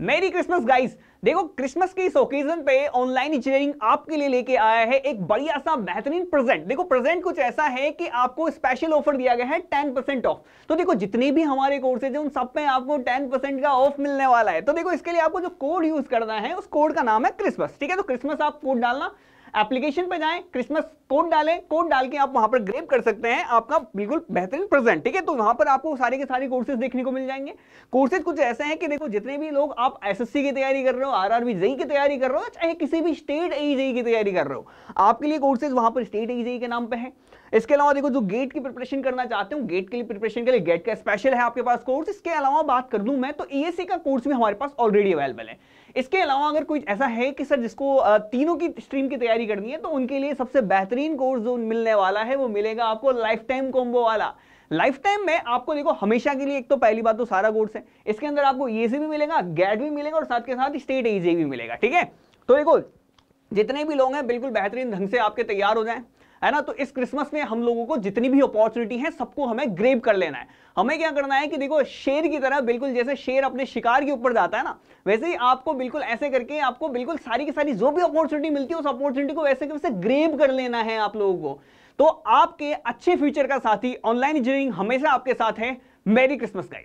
मेरी Christmas guys देखो Christmas के इस ओकेजन पे ऑनलाइन इंजीनियरिंग आपके लिए लेके आया है एक बढ़िया सा बेहतरीन प्रेजेंट देखो प्रेजेंट कुछ ऐसा है कि आपको स्पेशल ऑफर दिया गया है 10 परसेंट ऑफ तो देखो जितने भी हमारे कोर्सेज हैं उन सब में आपको 10 परसेंट का ऑफ मिलने वाला है तो देखो इसके लिए आपको जो कोड यूज करना है उस कोड का नाम है क्रिसमस ठीक है तो क्रिसमस आप कोड डालना एप्लीकेशन पर जाएं क्रिसमस कोड डालें कोड डाल के आप वहां पर ग्रेप कर सकते हैं आपका बिल्कुल बेहतरीन प्रेजेंट ठीक है तो वहां पर आपको सारे के सारे कोर्सेज देखने को मिल जाएंगे कोर्सेज कुछ ऐसे हैं कि देखो जितने भी लोग आप एसएससी की तैयारी कर रहे हो आरआरबी जेई की तैयारी कर रहे हो चाहे किसी भी स्टेट ए जेई की तैयारी कर रहे हो आपके लिए कोर्सेज वहां पर स्टेट ए जेई के नाम पर है इसके अलावा देखो जो गेट की प्रिपरेशन करना चाहते हो गेट के लिए प्रिपरेशन के लिए गेट का स्पेशल है आपके पास कोर्स इसके अलावा बात कर दूं मैं तो ईएससी e का कोर्स भी हमारे पास ऑलरेडी अवेलेबल है इसके अलावा अगर कोई ऐसा है कि सर जिसको तीनों की स्ट्रीम की तैयारी तैयारी करनी है तो उनके लिए सबसे बेहतरीन कोर्स जो मिलने वाला है वो मिलेगा आपको लाइफ टाइम कॉम्बो वाला लाइफ टाइम में आपको देखो हमेशा के लिए एक तो पहली बात तो सारा कोर्स है इसके अंदर आपको ये भी मिलेगा गैट भी मिलेगा और साथ के साथ स्टेट एजे भी मिलेगा ठीक है तो देखो जितने भी लोग हैं बिल्कुल बेहतरीन ढंग से आपके तैयार हो जाएं है ना तो इस क्रिसमस में हम लोगों को जितनी भी अपॉर्चुनिटी है सबको हमें ग्रेब कर लेना है हमें क्या करना है कि देखो शेर की तरह बिल्कुल जैसे शेर अपने शिकार के ऊपर जाता है ना वैसे ही आपको बिल्कुल ऐसे करके आपको बिल्कुल सारी की सारी जो भी अपॉर्चुनिटी मिलती है उस अपॉर्चुनिटी को वैसे वैसे ग्रेब कर लेना है आप लोगों को तो आपके अच्छे फ्यूचर का साथी ऑनलाइन इंजीनियरिंग हमेशा आपके साथ है मेरी क्रिसमस का